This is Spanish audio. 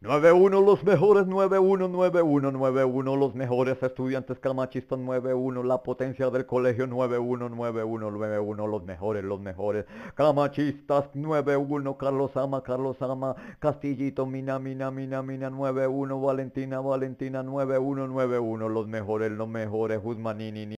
9-1 los mejores, 9-1, 9-1, 9-1 los mejores estudiantes Camachistas, 9-1 la potencia del colegio, 9-1, 9-1, 9-1 los mejores, los mejores Camachistas, 9-1, Carlos Ama, Carlos Ama, Castillito, Mina, Mina, Mina, Mina, 9-1, Valentina, Valentina, 9-1, 9-1 los mejores, los mejores, Guzmanini.